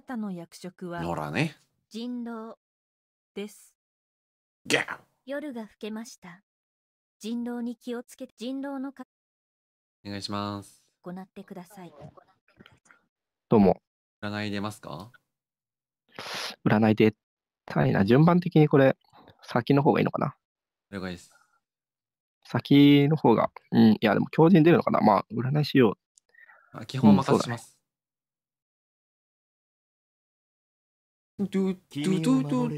なたの役職は野良ね人狼ですギャ夜が更けました人狼に気をつけて人狼のかお願いします行ってくださいどうも占い出ますか占い出たいな順番的にこれ先の方がいいのかな了解です先の方が、うん、いや、でも強人出るのかなまあ、占いしよう。基本任せします。ドゥドゥドゥ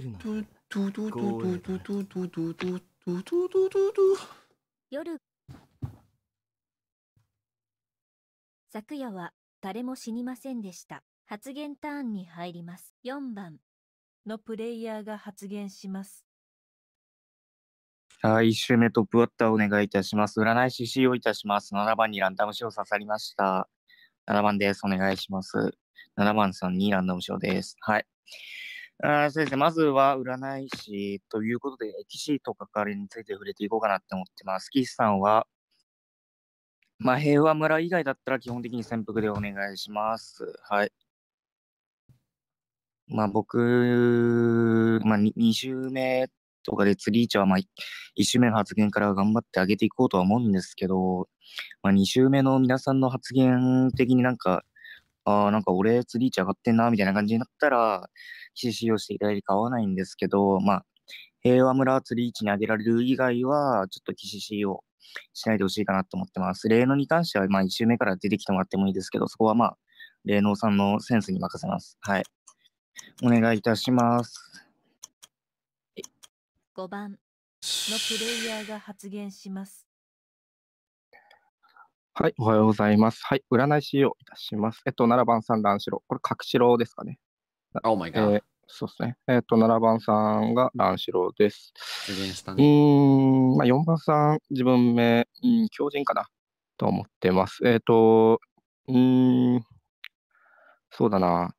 夜昨夜は誰も死にませんでした発言ターンに入ります4番のプレイヤーが発言しますはい、1周目トップバッターお願いいたします。占い師使をいたします。7番にランダム賞刺さりました。7番です。お願いします。7番さんにランダム賞です。はい。あそうですね。まずは占い師ということで、騎士と関わりについて触れていこうかなって思ってます。士さんは、まあ、平和村以外だったら基本的に潜伏でお願いします。はい。まあ、僕、まあ2、周目とかで次一位は、まあ、1周目の発言から頑張って上げていこうとは思うんですけど、まあ、2周目の皆さんの発言的になんか、ああ、なんか俺釣り位置上がってんな、みたいな感じになったら、指示をしていただいて構わないんですけど、まあ、平和村釣り位置に上げられる以外は、ちょっと岸 C をしないでほしいかなと思ってます。霊能に関しては、まあ、一周目から出てきてもらってもいいですけど、そこはまあ、霊能さんのセンスに任せます。はい。お願いいたします。5番のプレイヤーが発言します。はい、おはようございます。はい、占い師をいたします。えっと、7番さん、乱四郎。これ、角郎ですかね。Oh my ー。そうですね。えっと、7番さんが乱四郎です。ね、うん、まあ、4番さん、自分名、うん、強人かなと思ってます。えっ、と、うん、そうだな。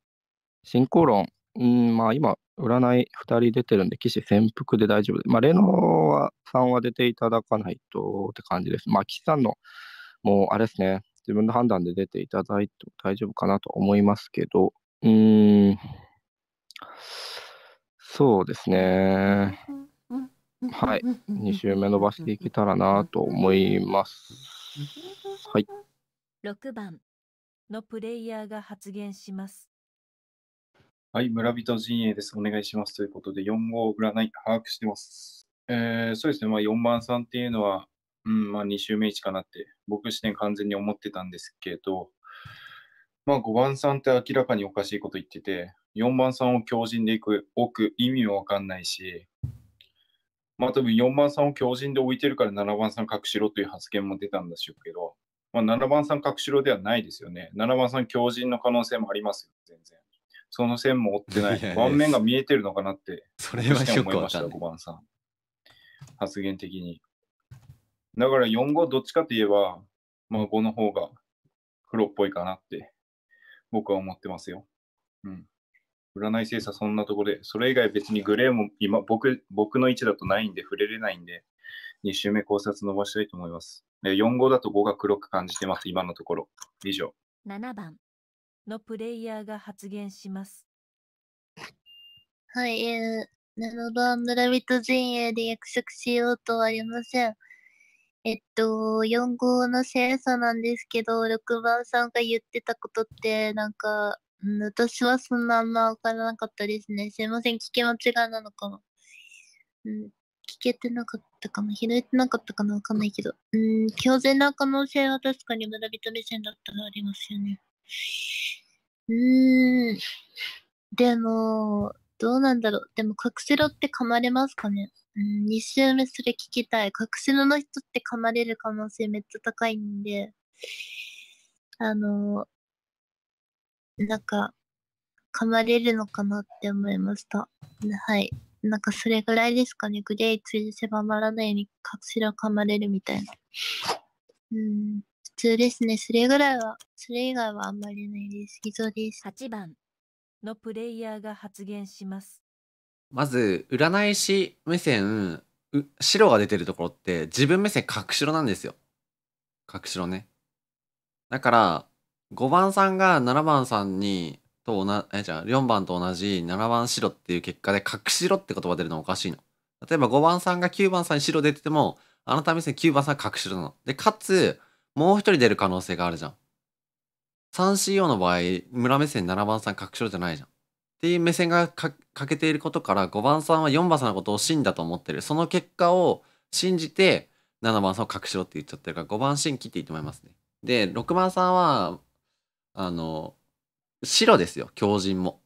進行論。うん、まあ、今、占い2人出てるんで、棋士潜伏で大丈夫で、まあ、レノはさんは出ていただかないとって感じです。まあ、岸さんのもうあれですね、自分の判断で出ていただいても大丈夫かなと思いますけど、うーん、そうですね。はい、2周目伸ばしていけたらなと思います。はい。6番のプレイヤーが発言します。はい、村人陣営です。お願いします。ということで、4号占い把握してます。えー、そうですね、まあ、4番さんっていうのは、うん、まあ2周目1かなって、僕視点完全に思ってたんですけど、まあ5番さんって明らかにおかしいこと言ってて、4番さんを強靭でいく、置く意味もわかんないし、まあ多分4番さんを強靭で置いてるから7番さん隠しろという発言も出たんでしょうけど、まあ、7番さん隠しろではないですよね。7番さん強靭の可能性もありますよ、全然。その線も追ってない。盤面が見えてるのかなって、それは思いました、5番さん。発言的に。だから4号どっちかといえば、まあ、5の方が黒っぽいかなって僕は思ってますよ。うん。占い精査そんなとこで、それ以外別にグレーも今、僕、僕の位置だとないんで触れれないんで、2周目考察伸ばしたいと思います。4号だと5が黒く感じてます、今のところ。以上。7番のプレイヤーが発言します。はい、えー、7番村人陣営で約束しようとはありません。えっと、4号の精査なんですけど、6番さんが言ってたことって、なんか、私はそんなあんま分からなかったですね。すいません、聞き間違いなのかも。うん、聞けてなかったかな拾えてなかったかなわかんないけど。うん、強靭な可能性は確かに村人目線だったらありますよね。うーん。でも、どうなんだろう。でも、隠せろって噛まれますかねうん、2週目それ聞きたい。隠しの人って噛まれる可能性めっちゃ高いんで、あの、なんか、噛まれるのかなって思いました。はい。なんかそれぐらいですかね。グレーつい狭まらないように隠し噛まれるみたいな。うん。普通ですね。それぐらいは、それ以外はあんまりないです。以上です。8番のプレイヤーが発言します。まず占い師目線白が出てるところって自分目線角白なんですよ角白ねだから5番さんが7番さんにと同えじゃあ4番と同じ7番白っていう結果で角白って言葉出るのおかしいの例えば5番さんが9番さんに白出ててもあなた目線9番さん角白なのでかつもう一人出る可能性があるじゃん 3CO の場合村目線7番さん角白じゃないじゃんっていう目線が欠けていることから5番さんは4番さんのことを真だと思ってるその結果を信じて7番さんを隠しろって言っちゃってるから5番真切っていいと思いますねで6番さんはあの白ですよ狂人も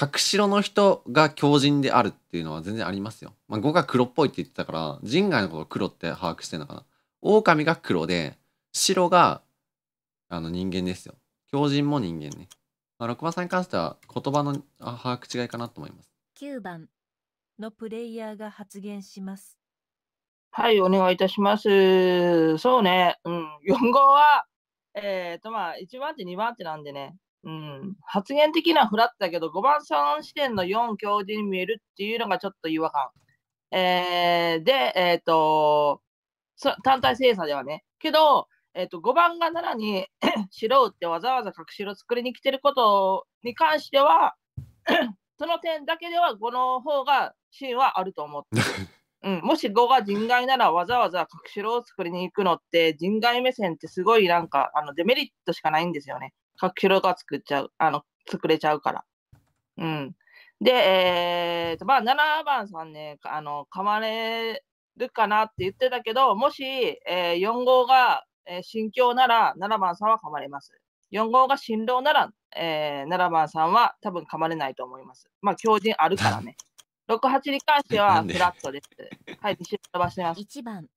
隠しろの人が狂人であるっていうのは全然ありますよ、まあ、5が黒っぽいって言ってたから人外のことを黒って把握してんのかな狼が黒で白があの人間ですよ狂人も人間ねまあ、6番さんに関しては言葉の把握違いかなと思います。9番のプレイヤーが発言します。はい、お願いいたします。そうね、うん、4号は、えっ、とまあ、1番手、2番手なんでね、うん、発言的なフラットだけど、5番3視点の4教授に見えるっていうのがちょっと違和感。えー、で、えっ、ー、と、単体精査ではね。けど、えっ、と、5番が7に 白打ってわざわざ隠しを作りに来てることに関しては その点だけでは5の方が芯はあると思って うん、もし5が人外ならわざわざ隠しろを作りに行くのって人外目線ってすごいなんかあのデメリットしかないんですよね。隠しろが作っちゃうあの作れちゃうから。うん、で、えーとまあ、7番さんねあの噛まれるかなって言ってたけどもし、えー、4号がえー、心境なら7番さんは噛まれます。4号が新郎なら、えー、7番さんは多分噛まれないと思います。まあ、強人あるからね。68 に関してはフラットです。ではい、西飛ばします。1番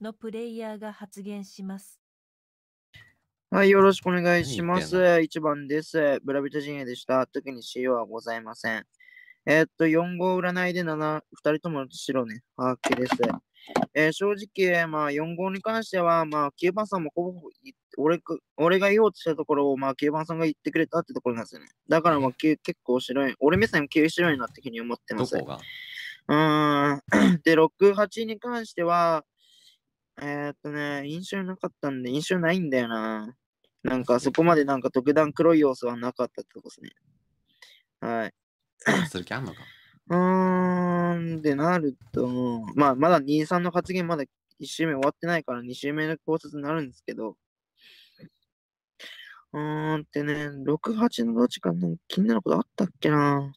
のプレイヤーが発言します。はい、よろしくお願いします。1番です。ブラビタ陣営でした。特に使用はございません。えー、っと、4号占いで7、2人とも白ね、把握です。えー、正直、まあ、4号に関しては、まあ、9番さんもほぼ俺俺が言おうとしたところを、まあ、9番さんが言ってくれたってところなんですよね。だから、まあ、結構白い、俺目線も9白いなってふうに思ってます。どこがうん。で、6、8に関しては、えー、っとね、印象なかったんで、印象ないんだよな。なんか、そこまでなんか特段黒い要素はなかったってことですね。はい。それ気あんのかうーん、でなると、まあ、まだ2、3の発言、まだ1周目終わってないから、2周目の考察になるんですけど、うーんってね、6、8のどっちかの気になることあったっけな。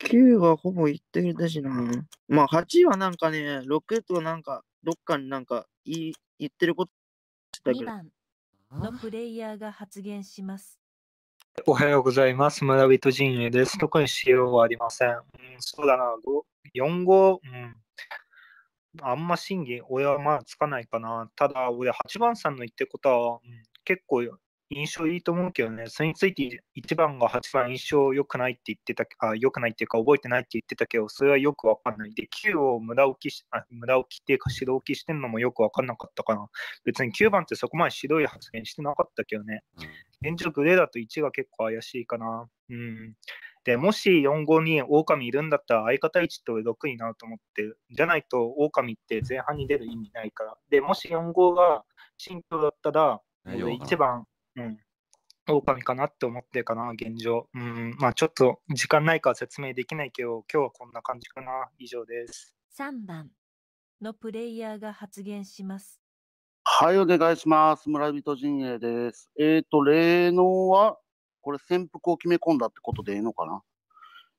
9はほぼ言ってくれたしな。まあ、8はなんかね、6となんか、どっかになんか言い言ってることだけど。2番のプレイヤーが発言します。おはようございます。村人陣営です。特にしようはありません。うん、そうだな、4 5うん、あんま審議、俺はまあつかないかな。ただ、俺、8番さんの言ってることは、うん、結構印象いいと思うけどね、それについて1番が8番印象良くないって言ってた、あ良くないっていうか覚えてないって言ってたけど、それはよくわかんない。で、9を無駄置きし、あ無駄置きっていうか指導置きしてんのもよくわかんなかったかな。別に9番ってそこまで白い発言してなかったけどね。現状グレーだと1が結構怪しいかな。うん。で、もし4、5に狼いるんだったら相方1と6になると思ってる。じゃないと狼って前半に出る意味ないから。で、もし4、5が新居だったら、1番、うん。狼かなって思ってるかな、現状。うん、まあちょっと時間ないから説明できないけど、今日はこんな感じかな。以上です。3番のプレイヤーが発言します。はい、お願いします。村人陣営です。えっ、ー、と、霊能は、これ、潜伏を決め込んだってことでいいのかな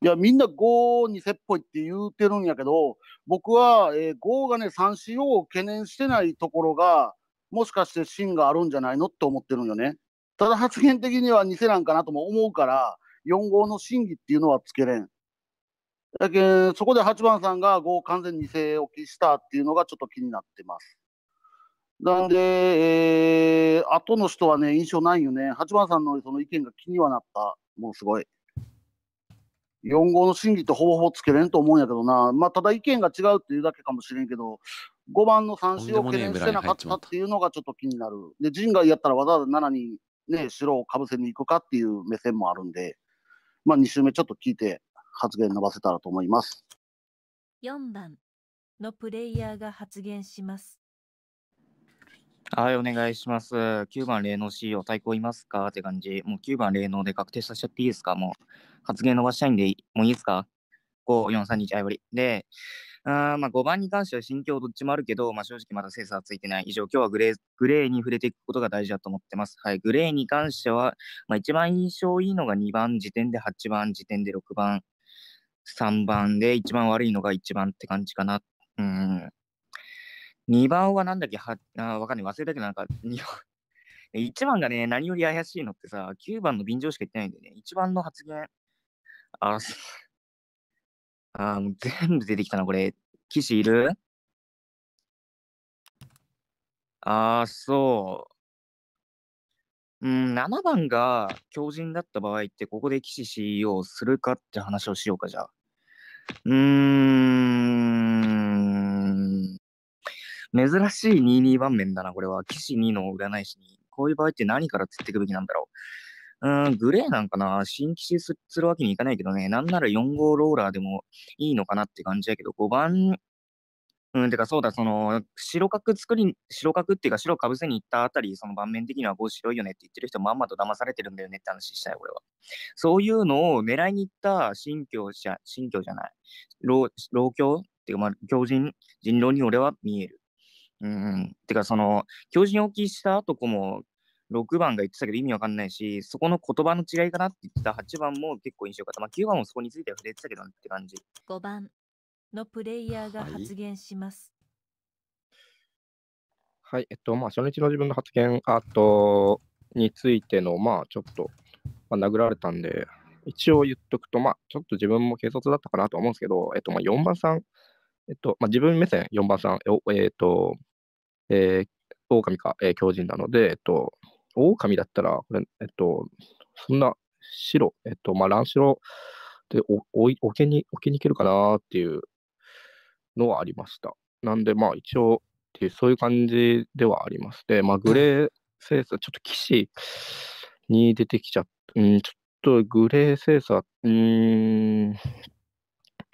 いや、みんな5にせっぽいって言うてるんやけど、僕は、えー、5がね、3 4を懸念してないところが、もしかして芯があるんじゃないのって思ってるんよね。ただ発言的には偽なんかなとも思うから、4号の審議っていうのはつけれん。だけそこで8番さんが5を完全に偽置きしたっていうのがちょっと気になってます。なんで、えー、後の人はね、印象ないよね。8番さんのその意見が気にはなった。もうすごい。4号の審議ってほぼほぼつけれんと思うんやけどな。まあ、ただ意見が違うっていうだけかもしれんけど、5番の三振を懸念してなかったっていうのがちょっと気になる。で、陣がやったらわざわざ7にね、白をかぶせに行くかっていう目線もあるんで、まあ、2周目ちょっと聞いて発言伸ばせたらと思います。4番のプレイヤーが発言します。はい、お願いします。9番、霊能 C を対抗いますかって感じ。もう9番、霊能で確定させちゃっていいですかもう発言伸ばしたいんで、もういいですか ?5、4、3、2、あいわり。で、あまあ、5番に関しては心境どっちもあるけど、まあ、正直まだ精査はついてない以上、今日はグレーグレーに触れていくことが大事だと思ってます。はい、グレーに関しては、まあ、一番印象いいのが2番時点で8番時点で6番、3番で一番悪いのが1番って感じかな。うん。2番は何だっけわかんない。忘れたけど、なんか、1番がね、何より怪しいのってさ、9番の便乗しか言ってないんだよね。1番の発言、あ、あもう全部出てきたな、これ。騎士いるああ、そう。うん、7番が強人だった場合って、ここで騎士 CEO をするかって話をしようか、じゃあ。うーん。珍しい22番面だな、これは。騎士2の占い師に。こういう場合って何から釣っていくべきなんだろう。うん、グレーなんかな新規するわけにいかないけどね、なんなら4号ローラーでもいいのかなって感じやけど、5番、うん、てかそうだ、その、白角作り、白角っていうか白かぶせに行ったあたり、その盤面的には5白いよねって言ってる人まんまと騙されてるんだよねって話したよ、俺は。そういうのを狙いに行った新教者、新教じゃない、老老教っていうか、まあ、狂人、人狼に俺は見える。うん、てか、その、狂人を起きしたとこも、6番が言ってたけど意味わかんないし、そこの言葉の違いかなって言ってた8番も結構印象良かった。まあ、9番もそこについては触れてたけどなって感じ。5番のプレイヤーが発言します。はい、はい、えっと、まあ、初日の自分の発言、あについての、まあ、ちょっと、まあ、殴られたんで、一応言っとくと、まあ、ちょっと自分も軽率だったかなと思うんですけど、えっと、まあ、4番さん、えっと、まあ、自分目線4番さん、えっと、えー、狼か、えー、狂人なので、えっと、狼だったら、これ、えっと、そんな白、えっと、まあ、乱白でおおけに、おけにいけるかなっていうのはありました。なんで、まあ、一応、ってそういう感じではあります。で、まあ、グレー精査、ちょっと騎士に出てきちゃった、うん、ちょっとグレー精査、うん、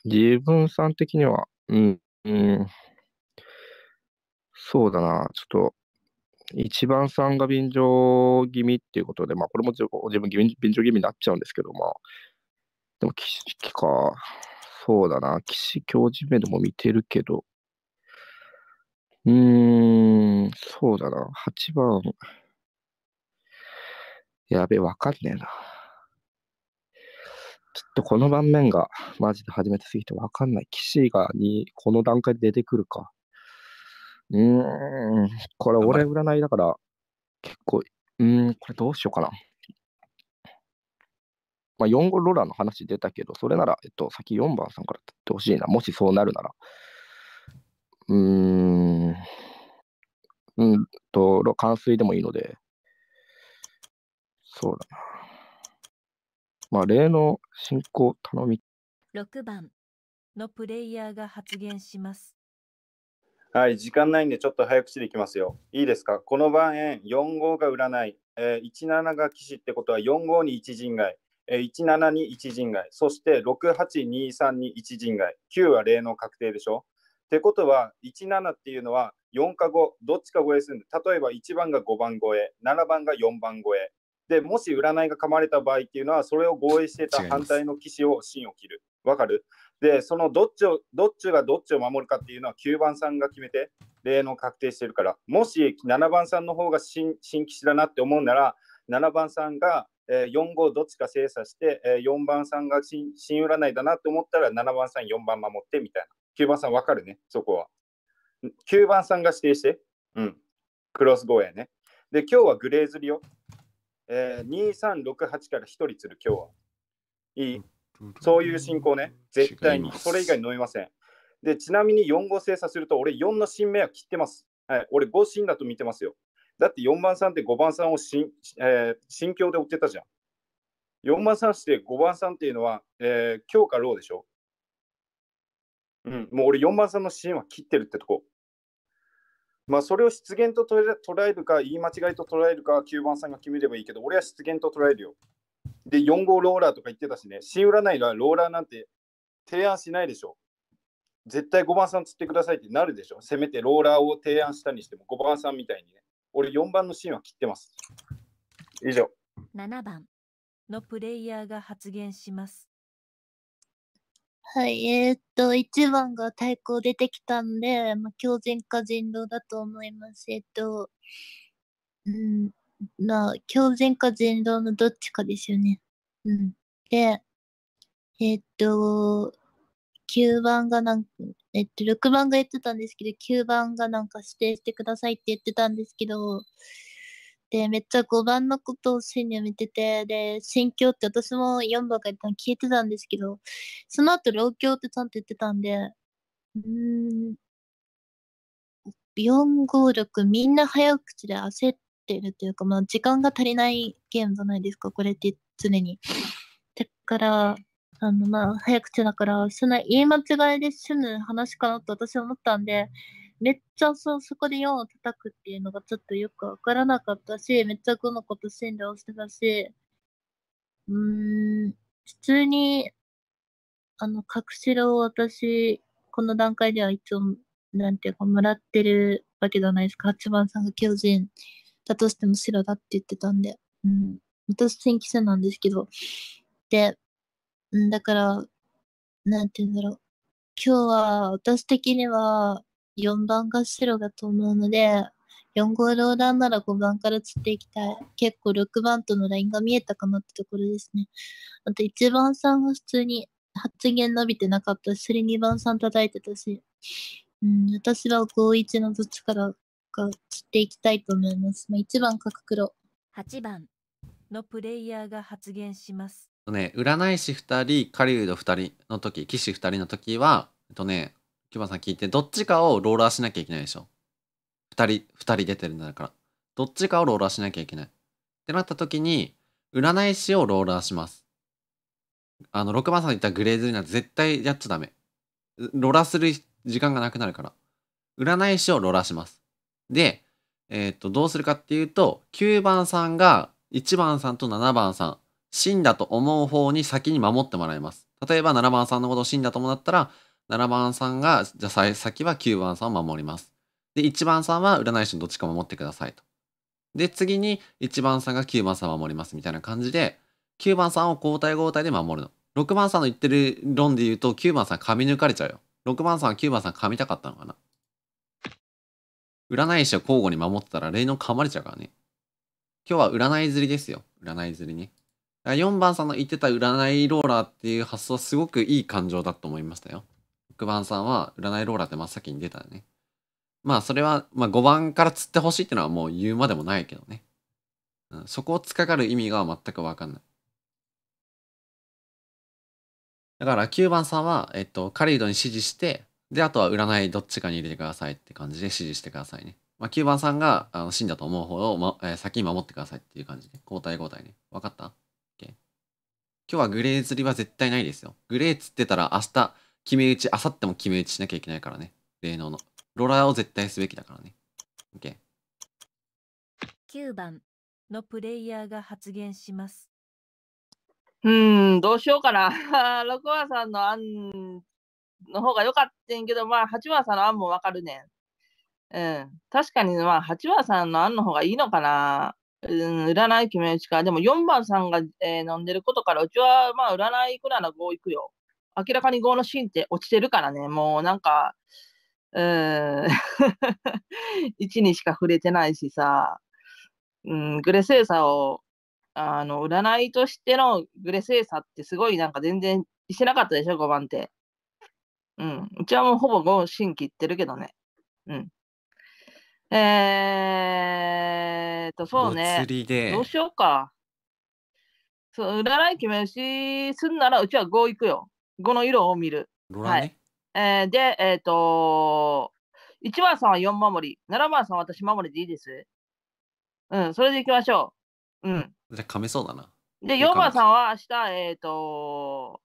自分さん的には、うん、うん、そうだな、ちょっと、一番さんが便乗気味っていうことで、まあ、これも自分便乗気味になっちゃうんですけど、まあ、でも、岸か。そうだな。岸教授目でも見てるけど。うーん、そうだな。8番。やべわかんねえな。ちょっとこの盤面がマジで初めてすぎてわかんない。騎士がにこの段階で出てくるか。うん、これ俺占いだから、結構、うん、これどうしようかな。まあ、4号ローラーの話出たけど、それなら、えっと、先4番さんから言ってほしいな、もしそうなるなら。うーん、うんと、冠水でもいいので、そうだな。まあ、例の進行頼み。6番のプレイヤーが発言します。はい、時間ないんでちょっと早口でいきますよ。いいですかこの番円4号が占い、えー、17が騎士ってことは4号に一陣外、えー、17に一陣外、そして6823に一陣外、9は例の確定でしょってことは17っていうのは4か5、どっちか超えするんで、例えば1番が5番超え、7番が4番超え、で、もし占いが噛まれた場合っていうのは、それを合意してた反対の騎士を芯を切る。わかるで、そのどっちを、どっちがどっちを守るかっていうのは9番さんが決めて、例の確定してるから、もし7番さんの方が新新騎士だなって思うなら、7番さんがえー、4号どっちか精査して、えー、4番さんが新新占いだなって思ったら7番さん4番守ってみたいな9番さんわかるねそこは9番さんが指定してうんクロス5やねで今日はグレーズリよえー、2368から1人釣る、今日は。いい。そういう進行ね。絶対に。それ以外飲みません。で、ちなみに4号精査すると、俺4の新目は切ってます。はい、俺5新だと見てますよ。だって4番さんって5番さんを新えー、心境で追ってたじゃん。4番さんして5番さんっていうのは、えー、強かローでしょ。うん、もう俺4番さんのシは切ってるってとこ。まあ、それを失言と捉えるか、言い間違いと捉えるか、9番さんが決めればいいけど、俺は失言と捉えるよ。で、4号ローラーとか言ってたしね、新占いがローラーなんて提案しないでしょ。絶対5番さん釣ってくださいってなるでしょ。せめてローラーを提案したにしても、5番さんみたいにね。俺4番のシーンは切ってます。以上。7番のプレイヤーが発言します。はい、えー、っと、一番が太鼓出てきたんで、まあ、強靭化人狼だと思います。えっと、うん、まあ、強靭化人狼のどっちかですよね。うん。で、えっと、9番がなんか、えっと、6番が言ってたんですけど、9番がなんか指定してくださいって言ってたんですけど、で、めっちゃ5番のことを選にやめてて、で、心境」って私も4番から消えてたんですけど、その後、老教ってちゃんと言ってたんで、うん、4、5、6みんな早口で焦ってるというか、まあ、時間が足りないゲームじゃないですか、これって常に。だから、あの、まあ、早口だから、その言い間違いで済む話かなと私は思ったんで、めっちゃそ、そこで4を叩くっていうのがちょっとよくわからなかったし、めっちゃこのこと診療してたし、うーん、普通に、あの、隠しろを私、この段階では一応、なんていうか、もらってるわけじゃないですか。8番さんが巨人だとしても白だって言ってたんで。うん。私、新規戦なんですけど。で、うん、だから、なんて言うんだろう。今日は、私的には、4番が白だと思うので、4号ローラーなら5番から釣っていきたい。結構6番とのラインが見えたかなってところですね。あと1番さんは普通に発言伸びてなかったし、それ2番さん叩いてたし、うん、私は5-1のどっちからか釣っていきたいと思います。まあ、1番角黒。8番のプレイヤーが発言します。ね、占い師2人、狩人2人の時、騎士2人の時は、えっとね、キバさん聞いて、どっちかをローラーしなきゃいけないでしょ。二人、二人出てるんだから。どっちかをローラーしなきゃいけない。ってなった時に、占い師をローラーします。あの、6番さん言ったグレーズリーなんて絶対やっちゃダメ。ローラーする時間がなくなるから。占い師をローラーします。で、えー、っと、どうするかっていうと、9番さんが1番さんと7番さん、死んだと思う方に先に守ってもらいます。例えば7番さんのことを死んだと思ったら、7番さんが、じゃあ先は9番さんを守ります。で、1番さんは占い師のどっちか守ってくださいと。で、次に1番さんが9番さんを守りますみたいな感じで、9番さんを交代交代で守るの。6番さんの言ってる論で言うと、9番さん噛み抜かれちゃうよ。6番さんは9番さん噛みたかったのかな。占い師を交互に守ってたら霊能噛まれちゃうからね。今日は占い釣りですよ。占い釣りに。4番さんの言ってた占いローラーっていう発想はすごくいい感情だと思いましたよ。6番さんは占いローラーで真っ先に出たね。まあそれは、まあ、5番から釣ってほしいってのはもう言うまでもないけどね。うん、そこをつかかる意味が全くわかんない。だから9番さんは、えっと、カリードに指示して、で、あとは占いどっちかに入れてくださいって感じで指示してくださいね。まあ、9番さんがあの死んだと思う方を、まえー、先に守ってくださいっていう感じで、交代交代ね。わかった、okay、今日はグレー釣りは絶対ないですよ。グレー釣ってたら明日、決め打ち、あさっても決め打ちしなきゃいけないからね。霊能の。ローラーを絶対すべきだからね。OK。9番のプレイヤーが発言します。うん、どうしようかな。6 話さんの案の方が良かったんけど、まあ、8話さんの案もわかるねうん。確かに、まあ、8話さんの案の方がいいのかな。うん、占い決め打ちか。でも、4番さんが、えー、飲んでることから、うちは、まあ、占いくらいの5いくよ。明らかに5の芯って落ちてるからね、もうなんか、うん、1 にしか触れてないしさ、うん、グレセーサを、あの、占いとしてのグレセーサってすごいなんか全然してなかったでしょ、5番って。うん、うちはもうほぼ5ーン切ってるけどね。うん。えーと、そうね。どうしようか。そう、占い決めるし、すんならうちは5行くよ。語の色を見る。ね。はい、えー、で、えっ、ー、とー、1番さんは4守り、7番さんは私守りでいいですうん、それでいきましょう。うん。じゃあ、めそうだな。で、4番さんは明日、えっ、ー、と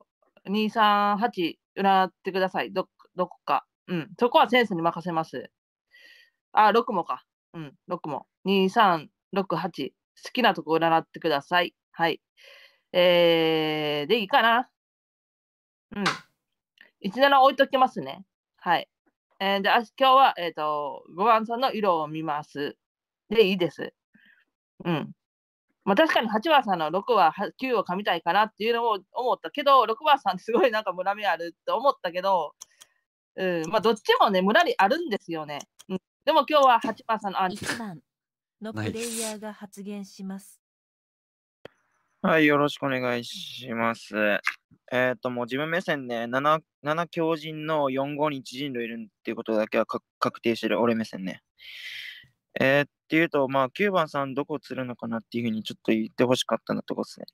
ー、238占ってください。ど、どこか。うん。そこはセンスに任せます。あ、6もか。うん、6も。2368。好きなとこ占ってください。はい。えー、で、いいかな。うん。17置いときますね。はい。えー、で、今日は、えっ、ー、と、5番さんの色を見ます。で、いいです。うん。まあ、確かに8番さんの6は9を噛みたいかなっていうのを思ったけど、6番さんってすごい なんかムラみあるって思ったけど、うん、まあ、どっちもね、ムラりあるんですよね。うん、でも今日は8番さんのあ1番のプレイヤーが発言します。はい、よろしくお願いします。えっ、ー、と、もう自分目線で、ね、7、7強人の4、5に人類いるっていうことだけは確定してる、俺目線ね。えー、っていうと、まあ、9番さんどこ釣るのかなっていうふうにちょっと言ってほしかったなとこですね。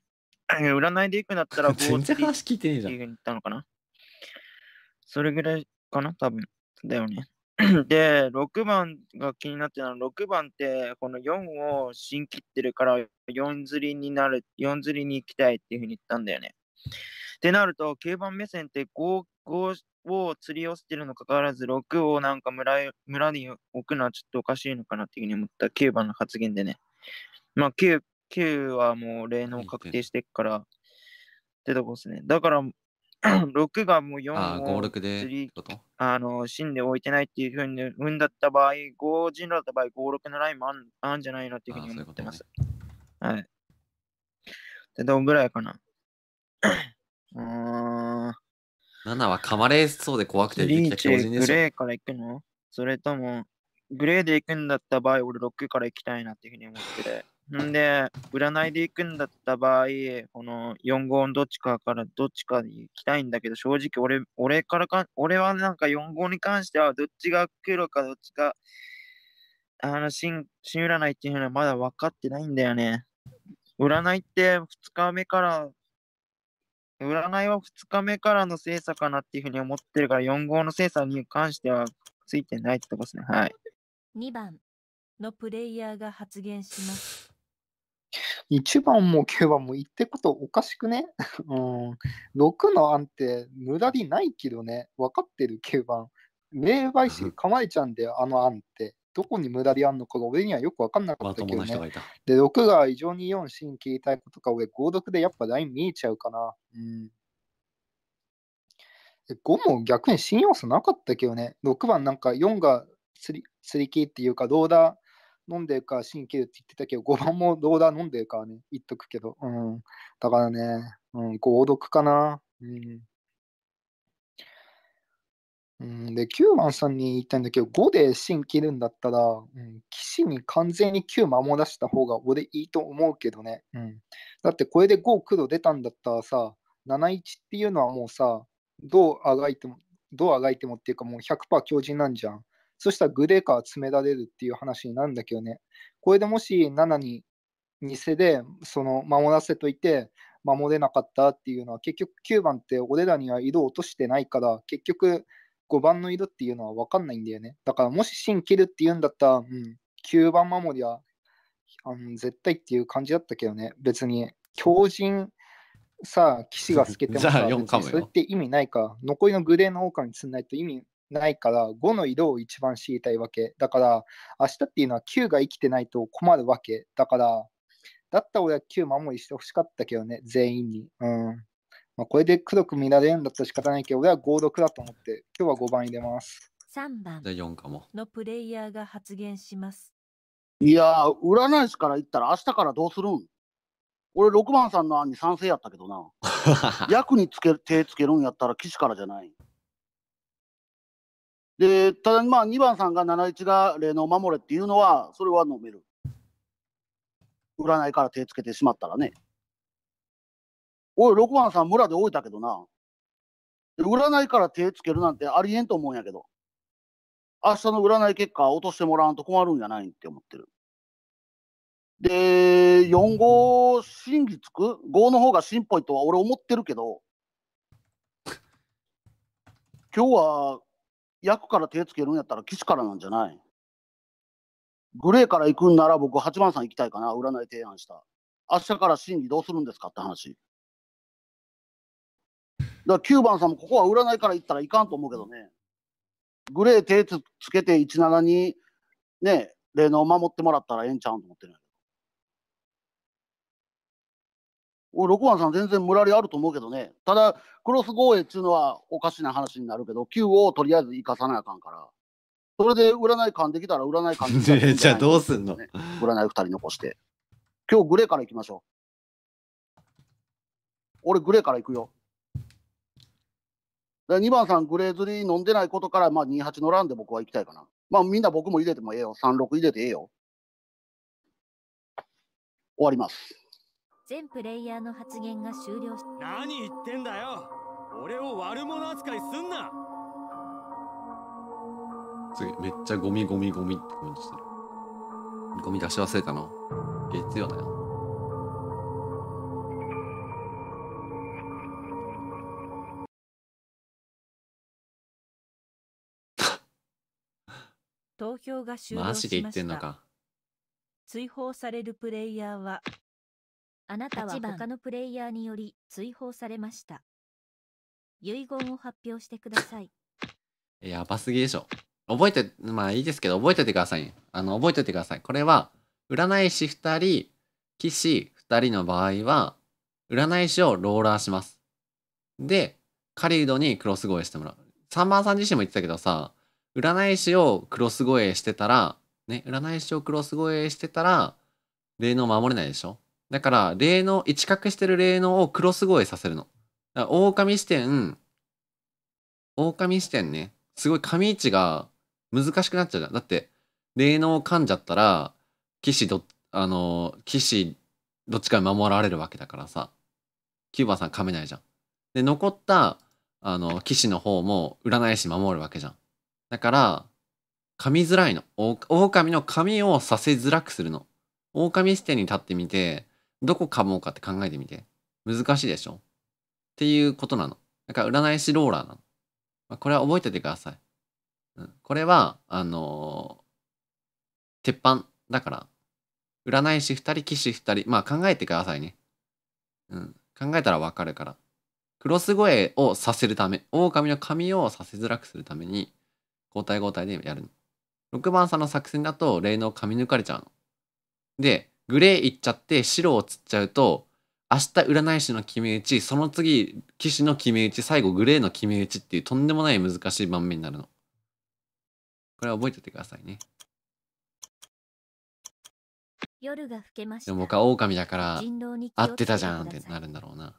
占いで行くんだったら5 釣りっていうふうに言ったのかな。それぐらいかな、多分。だよね。で、6番が気になってたのは、6番って、この4を新切ってるから、4釣りになる、4釣りに行きたいっていうふうに言ったんだよね。ってなると、9番目線って5、5を釣り寄せてるのかかわらず、6をなんか村村に置くのはちょっとおかしいのかなっていうふうに思った9番の発言でね。まあ9、9はもう霊能確定してっから、ってとこですね。だから、6 がもう4を5、6であの死んで置いてないっていうふうに踏んだった場合、5人だった場合、5、6のラインもあんあんじゃないなっていうふうに思ってます。ういうね、はい。で、どんぐらいかな。あ7は噛まれそうで怖くてリーチグレーから行くのそれとも、グレーで行くんだった場合、俺6から行きたいなっていうふうに思ってて。んで、占いで行くんだった場合、この4号のどっちかからどっちかに行きたいんだけど、正直俺、俺からか、俺はなんか4号に関しては、どっちが黒かどっちか、あの、新、新占いっていうのはまだ分かってないんだよね。占いって2日目から、占いは2日目からの精査かなっていうふうに思ってるから、4号の精査に関してはついてないってとですね。はい。2番のプレイヤーが発言します。1番も9番も言ってことおかしくね、うん、6の案って無駄にないけどね、分かってる9番。名陪師、かまえちゃんであの案って、どこに無駄にあんのかが俺にはよく分かんなかったけどね。まあ、で、6が異常に4、新聞いたいことか、俺5、6でやっぱライン見えちゃうかな。うん5も逆に信用素なかったけどね、6番なんか4が釣り釣り切っていうか、ローダー飲んでるから新切るって言ってたけど、5番もローラー飲んでるからね、言っとくけど。うん。だからね、うん、5、6かな。うん。うん、で、9番さんに言いたいんだけど、5で芯切るんだったら、うん、騎士に完全に9守らした方が俺いいと思うけどね。うん、だってこれで5黒出たんだったらさ、7-1っていうのはもうさ、どうあがいても、どうあがいてもっていうかもう100%強靭なんじゃん。そしたらグレーから詰められるっていう話になるんだけどね。これでもし7に偽でその守らせといて守れなかったっていうのは結局9番って俺らには色を落としてないから結局5番の色っていうのは分かんないんだよね。だからもし芯切るっていうんだったら、うん、9番守りはあの絶対っていう感じだったけどね。別に強靭さあ、騎士が透けてもさ、それって意味ないか。残りのグレーの王冠に積んないと意味ないから5の色を一番知りたいわけだから明日っていうのは9が生きてないと困るわけだからだったら俺は9守りしてほしかったけどね全員にうん、まあ、これで黒く見られるんだったら仕方ないけど俺は56だと思って今日は5番入れます3番じゃ4かものプレイヤーが発言しますいやー占い師から言ったら明日からどうするん俺6番さんの案に賛成やったけどな 役につけ手つけるんやったら騎士からじゃないで、ただ、まあ、2番さんが71が霊能守れっていうのは、それは飲める。占いから手つけてしまったらね。おい、6番さん村で置いたけどな。占いから手つけるなんてありえんと思うんやけど。明日の占い結果落としてもらわんと困るんじゃないって思ってる。で、4号真偽つく ?5 の方が真っぽいとは俺思ってるけど、今日は役から手つけるんやったら士からなんじゃないグレーから行くんなら僕、八幡さん行きたいかな、占い提案した。明日から審議どうするんですかって話。だから9番さんもここは占いから行ったらいかんと思うけどね。グレー手つけて17にね、霊能守ってもらったらええんちゃうんと思ってる、6番さん全然無理あると思うけどね。ただ、クロス合意っていうのはおかしな話になるけど、9をとりあえず生かさなあかんから。それで占い勘できたら占い勘できたら、ね、じゃあどうすんの占い2人残して。今日グレーからいきましょう。俺グレーからいくよ。2番さんグレーズリー飲んでないことから、まあ、28の欄で僕は行きたいかな。まあみんな僕も入れてもええよ。36入れてええよ。終わります。全プレイヤーの発言が終了し何言ってんだよ俺を悪者扱いすんな次めっちゃゴミゴミゴミってコメしてるゴミ出し忘れたな月曜だよ投票が終了マジで言ってんのか。追放されるプレイヤーはあなたは他のプレイヤーにより追放されました。遺言を発表してください。やばすぎでしょ。覚えて、まあいいですけど、覚えておいてください。あの、覚えておいてください。これは、占い師2人、騎士2人の場合は、占い師をローラーします。で、カリ狩ドにクロス越えしてもらう。サンバーさん自身も言ってたけどさ、占い師をクロス越えしてたら、ね、占い師をクロス越えしてたら、霊能守れないでしょだから、霊能、一角してる霊能をクロス越えさせるの。だから、狼視点、狼視点ね、すごい神位置が難しくなっちゃうじゃん。だって、霊能を噛んじゃったら、騎士ど、あの、騎士、どっちかに守られるわけだからさ。キューバさん噛めないじゃん。で、残った、あの、騎士の方も占い師守るわけじゃん。だから、噛みづらいの。狼の髪をさせづらくするの。狼視点に立ってみて、どこかもうかって考えてみて。難しいでしょっていうことなの。だから占い師ローラーなの。まあ、これは覚えててください。うん、これは、あのー、鉄板だから、占い師2人、騎士2人、まあ考えてくださいね。うん。考えたらわかるから。クロス声をさせるため、狼の髪をさせづらくするために、交代交代でやるの。6番さんの作戦だと、霊能噛み抜かれちゃうの。で、グレーいっちゃって白を釣っちゃうと明日占い師の決め打ちその次騎士の決め打ち最後グレーの決め打ちっていうとんでもない難しい盤面になるのこれは覚えておいてくださいね夜が更けましたでも僕は狼だから合ってたじゃんってなるんだろうな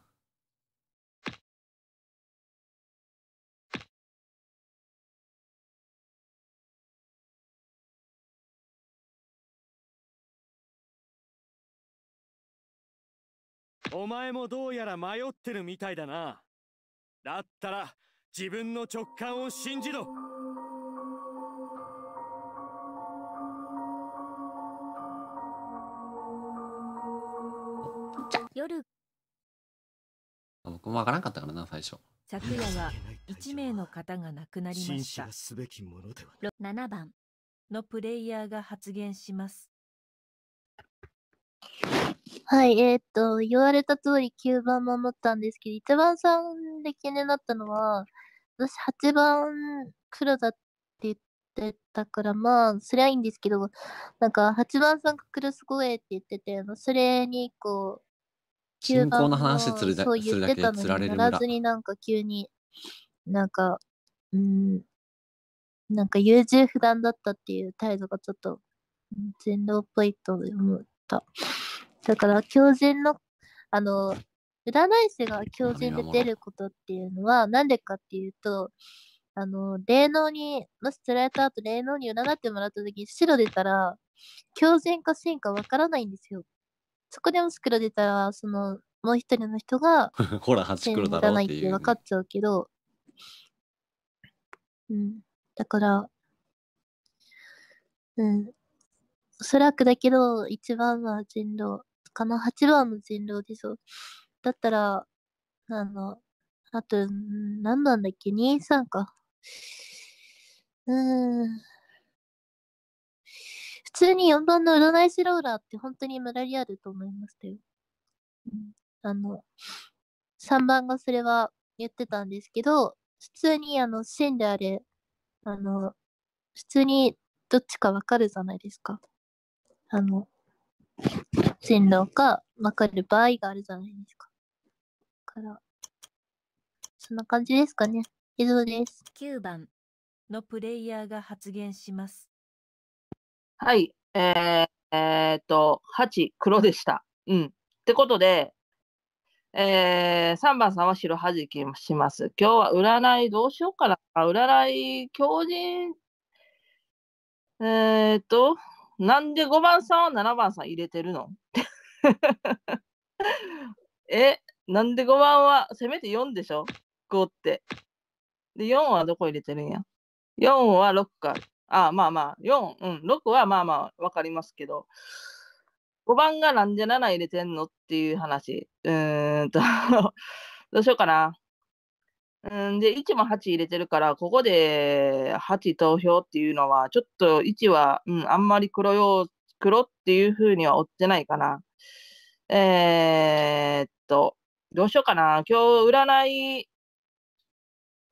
お前もどうやら迷ってるみたいだなだったら自分の直感を信じろ夜僕もわからんかったからな最初昨夜は1名の方が亡くなりました7番のプレイヤーが発言しますはい、えー、っと、言われた通り9番守ったんですけど、1番さんで気になったのは、私8番黒だって言ってたから、まあ、そりゃいいんですけど、なんか8番さんが黒すごいって言ってて、それにこう、9番の話るだそう言ってたのに、ならずになんか急に、なんか、うん、なんか優柔不断だったっていう態度がちょっと、全道っぽいと思った。だから、狂人の、あの、占い師が狂人で出ることっていうのは、なんでかっていうと、あの、霊能に、もし釣られた後、霊能に占ってもらった時に白出たら、狂人か真かわからないんですよ。そこでもし黒出たら、その、もう一人の人が、ほら、初黒だろうっいって分かっちゃうけど、うん。だから、うん。おそらくだけど、一番は人狼。かな ?8 番の人狼でしょ。だったら、あの、あと、何番だっけ ?23 か。うーん。普通に4番の占い師ローラーって本当に無駄にあると思いましたよ。うん、あの、3番がそれは言ってたんですけど、普通にあの、線であれ、あの、普通にどっちかわかるじゃないですか。あの、線路がわかる場合があるじゃないですか。から、そんな感じですかね。以上です。9番のプレイヤーが発言します。はい。えー、えー、っと、8、黒でした。うん。ってことで、えー、3番さんは白はじきします。今日は占いどうしようかな。占い、狂人、えー、っと、なんで5番さんは7番さん入れてるの え、なんで5番は、せめて4でしょ ?5 って。で、4はどこ入れてるんや ?4 は6か。あ、まあまあ、4、うん、6はまあまあ、分かりますけど、5番がなんで7入れてんのっていう話。うーんと どうしようかな。うんで、1も8入れてるから、ここで8投票っていうのは、ちょっと1は、うん、あんまり黒よ黒っていうふうには追ってないかな。えー、っと、どうしようかな。今日、占い、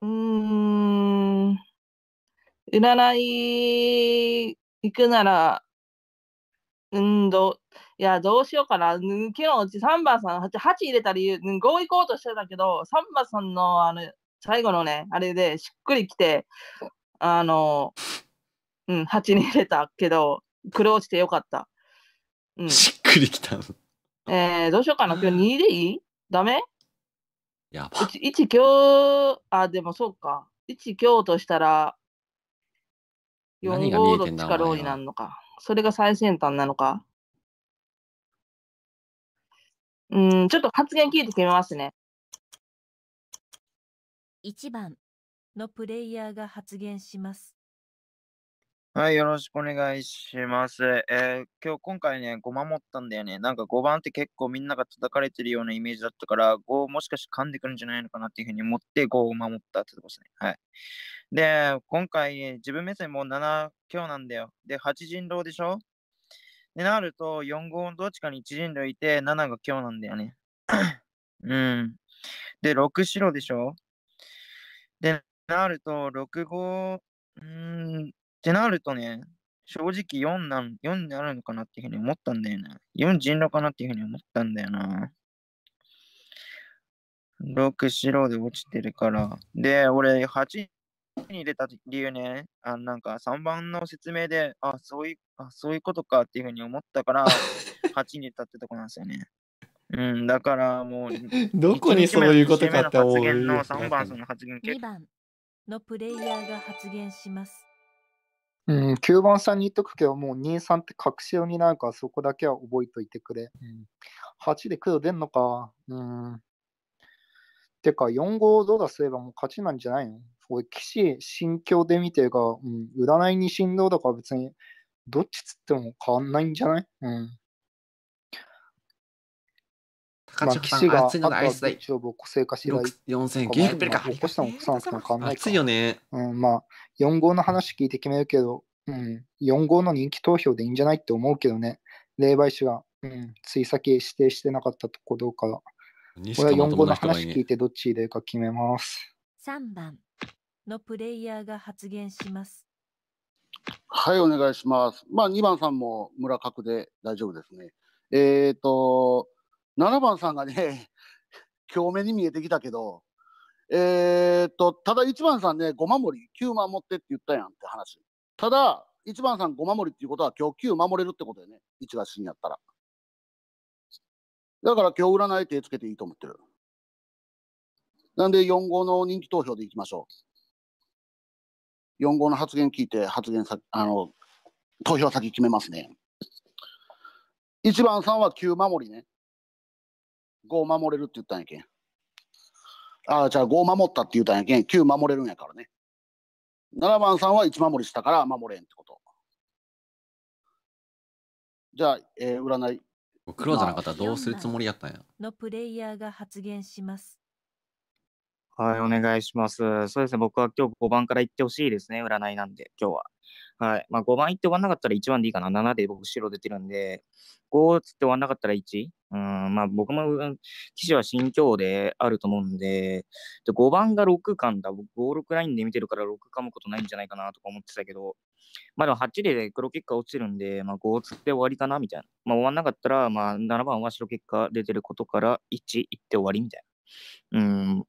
うーん、占い行くなら、うんど、いや、どうしようかな。昨日うちサンバさん、8, 8入れた理由、5行こうとしてたけど、サンバさんのあの最後のね、あれでしっくりきて、あの、うん、8に入れたけど、苦労してよかった。うん、しっくりきたえー、どうしようかな。今日2でいいダメやば。1, 1今日、あ、でもそうか。1今日としたら、4 5どっちかローになるのか。それが最先端なのか。うん、ちょっと発言聞いて決めますね。1番のプレイヤーが発言します。はい、よろしくお願いします。えー、今日、今回ね、5守ったんだよね。なんか5番って結構みんなが叩かれてるようなイメージだったから、5もしかして噛んでくるんじゃないのかなっていうふうに思って5を守ったってとこですね。はい。で、今回、自分目線も7強なんだよ。で、8人狼でしょで、なると、4号のどっちかに1人狼いて、7が強なんだよね。うん。で、6白でしょで、なると、6号、うんってなるとね、正直4なん、4になるのかなっていうふうに思ったんだよね。4人狼かなっていうふうに思ったんだよな。6白で落ちてるから。で、俺8に出た理由ね、あなんか3番の説明で、あ、そういう、あ、そういうことかっていうふうに思ったから、8 に出たってとこなんですよね。うん、だからもう、どこにそういうことかって思う。発言の3番2番のプレイヤーが発言します。うん、9番さんに言っとくけど、もう2、3って隠しになるから、そこだけは覚えといてくれ。うん、8で黒出んのか。うん。てか、4号どうだすればもう勝ちなんじゃないの俺、騎士、心境で見てるが、うん、占いに振動だから別に、どっちつっても変わんないんじゃないうん。高千穂さん、暑いのでアイス代。4900ベルか。起したのさんすか変わんない暑いよね。うん、まあ、4号の話聞いて決めるけど、うん、4号の人気投票でいいんじゃないって思うけどね。霊媒師が、うん、追先指定してなかったとこどうかは。これは4号の話聞いてどっち入れるか決めます。3番のプレイヤーが発言します。はい、お願いします。まあ、2番さんも村角で大丈夫ですね。えっ、ー、と、7番さんがね、強めに見えてきたけど、えー、っと、ただ1番さんね、5守り、9守ってって言ったやんって話。ただ、1番さん5守りっていうことは、今日9守れるってことよね。1が死んやったら。だから今日占い手つけていいと思ってる。なんで4号の人気投票でいきましょう。4号の発言聞いて、発言さ、あの、投票先決めますね。1番さんは9守りね。5守れるって言ったんやけん。ああ、じゃあ5守ったって言ったんやけん、9守れるんやからね。7番さんは1守りしたから守れんってこと。じゃあ、えー、占い。黒じゃなかったらどうするつもりやったんや。のプレイヤーが発言します。はい、お願いします。そうですね、僕は今日5番から行ってほしいですね、占いなんで、今日は。はい。まあ、5番行って終わんなかったら1番でいいかな。7で僕白出てるんで、5つって終わんなかったら 1? うん、まあ僕も、記事は心境であると思うんで、で5番が6巻だ。僕5、6ラインで見てるから6噛むことないんじゃないかなとか思ってたけど、まあでも8で黒結果落ちてるんで、まあ5つって終わりかなみたいな。まあ終わんなかったら、まあ7番は白結果出てることから1行って終わりみたいな。うん、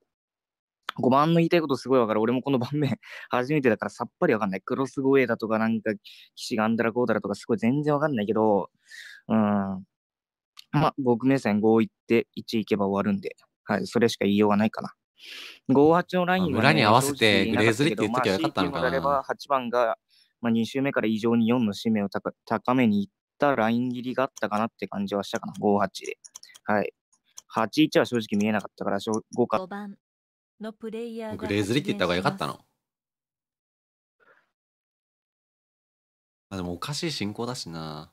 5番の言いたいことすごいわかる。俺もこの盤面 初めてだからさっぱりわかんない。クロスゴエだとかなんか、騎士がンダラコーダラとかすごい全然わかんないけど、うん。まあ、僕目線5行って1行けば終わるんで、はい、それしか言いようがないかな。58のラインは、ね、裏に合わせてグレーズリって言っときゃよかったのかな。まあ、れば8番が、まあ、2周目から異常に4の使命を高めにいったライン切りがあったかなって感じはしたかな。58で。はい。81は正直見えなかったから、5か。5番のプレイヤーグレーズリって言った方が良かったの。あ、でもおかしい進行だしな。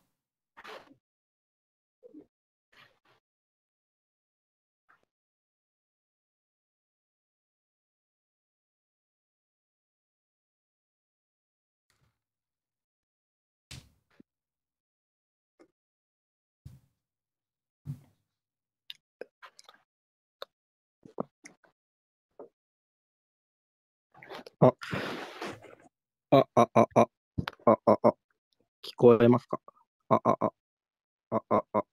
あ、あ、あ、あ、あ、あ、あ、あ、聞こえますかあ、あ、あ、あ、あ、あ、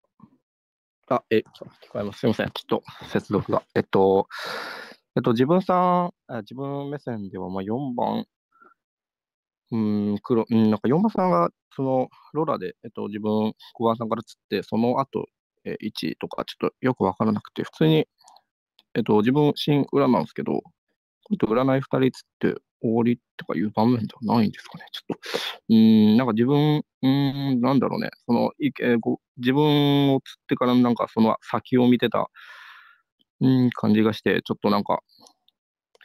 あ、え、聞こえます。すみません。ちょっと接続が。えっと、えっと、自分さん、自分目線では、まあ、4番、うん、黒、うん、なんか4番さんが、その、ローラで、えっと、自分、小川さんから釣って、その後、え位置とか、ちょっとよくわからなくて、普通に、えっと、自分、新裏なんですけど、と占い二人つって終わりとかいう場面ではないんですかね。ちょっと、うん、なんか自分、うん、なんだろうね、その、えー、自分を釣ってからなんかその先を見てた、うん、感じがして、ちょっとなんか、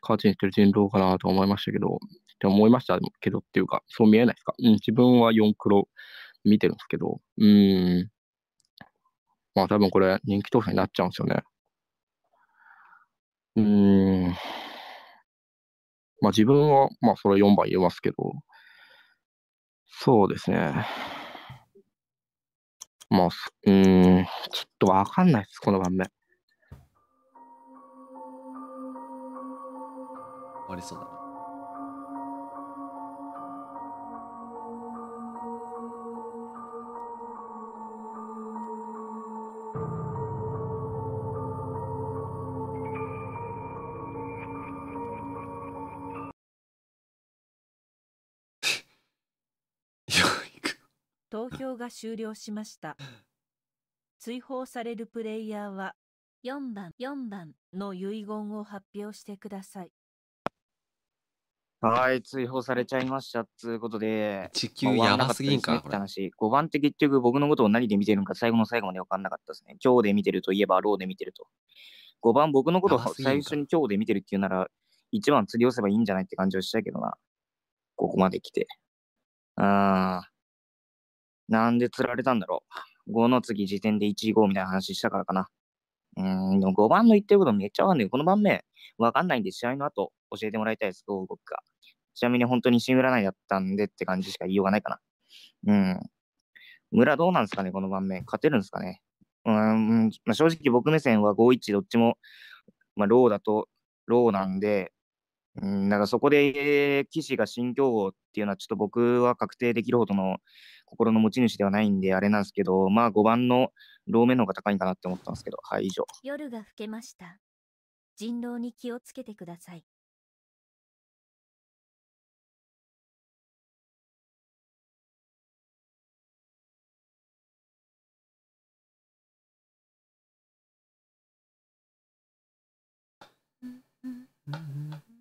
カーチンしてる人狼かなと思いましたけど、って思いましたけどっていうか、そう見えないですか。うん、自分は4黒見てるんですけど、うん、まあ多分これ人気投票になっちゃうんですよね。うん。まあ自分は、まあそれ4番言えますけど、そうですね。まあ、うん、ちょっとわかんないです、この盤面。ありそうだな。が終了しました。追放されるプレイヤーは、4番、4番の遺言を発表してください。はい、追放されちゃいましたつうことで、地球やばすぎんか、って話。5番って結局僕のことを何で見てるのか最後の最後まで分かんなかったですね。今日で見てるといえば、ローで見てると。5番僕のことを最初に今日で見てるっていうなら、1番釣り寄せばいいんじゃないって感じはしたけどな。ここまで来て。あー。なんで釣られたんだろう。5の次時点で1、5みたいな話したからかな。うん、5番の言ってることめっちゃわかんない。この番目、わかんないんで、試合の後、教えてもらいたいです。どう動くか。ちなみに本当に新占いだったんでって感じしか言いようがないかな。うん。村どうなんですかね、この番目。勝てるんですかね。うん、まあ、正直僕目線は5、1どっちも、まあ、ローだと、ローなんで、うん、だからそこで士が新競合っていうのはちょっと僕は確定できるほどの心の持ち主ではないんであれなんですけど、まあ5番のローメンの方が高いんかなって思ったんですけど、はい、以上。夜が更けました。人狼に気をつけてください。Mm-hmm.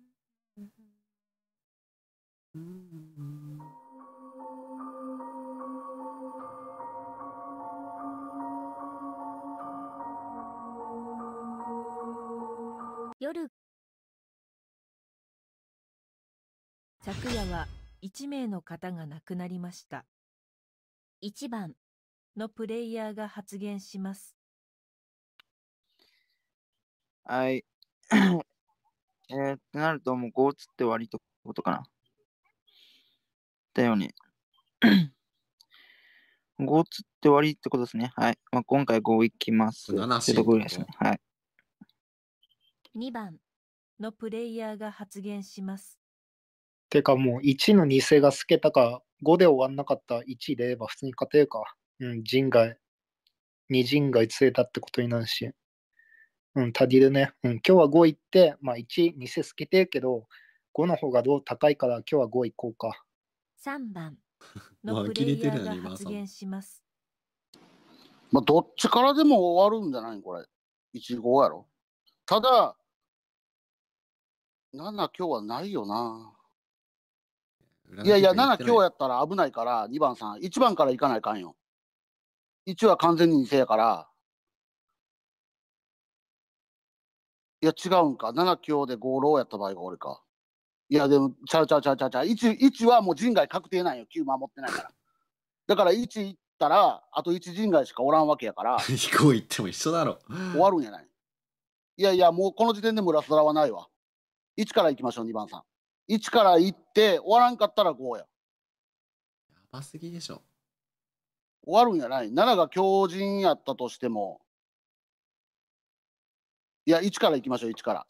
1名の方が亡くなりました。1番のプレイヤーが発言します。はい。えー、ってなると、もう5つって割とことかな。だよね。5 つって割ってことですね。はい。まあ、今回5いきます。7ってころですね。はい。2番のプレイヤーが発言します。てかもう1の2世が透けたか、5で終わんなかった1で言えば普通に勝てるか。うん、人外、2人外つれたってことになるし。うん、足りるね。うん、今日は5行って、まあ1、2世透けてるけど、5の方がどう高いから今日は5行こうか。3番 のプレイヤーが発言します。まあ、どっちからでも終わるんじゃないこれ。1、5やろ。ただ、7今日はないよな。いやいや、7、今日やったら危ないから、2番さん、1番から行かないかんよ。1は完全に偽やから。いや、違うんか。7、今日で5、6やった場合が俺か。いや、でも、ちゃうちゃうちゃうちゃうちゃう。1、はもう人外確定なんよ。9守ってないから。だから1行ったら、あと1人外しかおらんわけやから。飛 行行っても一緒だろ。終わるんやない。いやいや、もうこの時点でラストラはないわ。1から行きましょう、2番さん。1から行って終わらんかったら5や。やばすぎでしょ。終わるんやない。7が強靭やったとしても。いや、1から行きましょう、1から。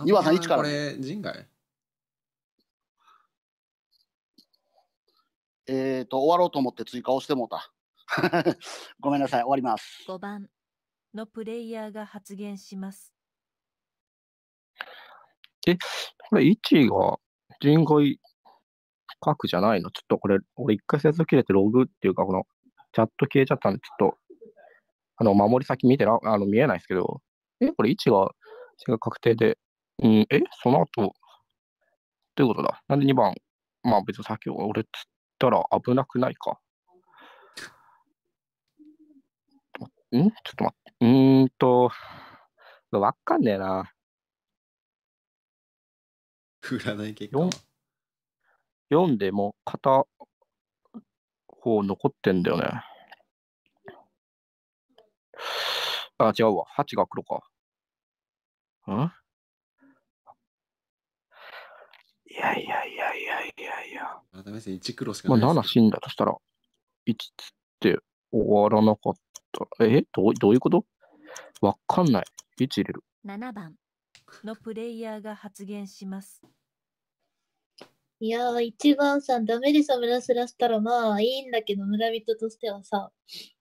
2番さん、1から。これ、人外えっ、ー、と、終わろうと思って追加をしてもうた。ごめんなさい、終わります。5番のプレイヤーが発言します。え、これ、位置が人外核じゃないのちょっとこれ、俺一回接続切れてログっていうか、このチャット消えちゃったんで、ちょっと、あの、守り先見てな、あの、見えないですけど、え、これ位置が、が確定で、うん、え、その後、ということだ。なんで2番、まあ別にさっき俺つったら危なくないか。んちょっと待って。うーんと、わかんねえな。占い結果は 4, でも片方残ってんだよね。あ、違うわ。8が黒か。んいやいやいやいやいやいや。あ、1黒しかないまあ、7死んだとしたら、1つって終わらなかった。えどうどういうことわかんない。1入れる。7番。のプレイヤーが発言します。いやー、一番さん、ダメでさ、ムラスラしたら、まあ、いいんだけど、村人としてはさ、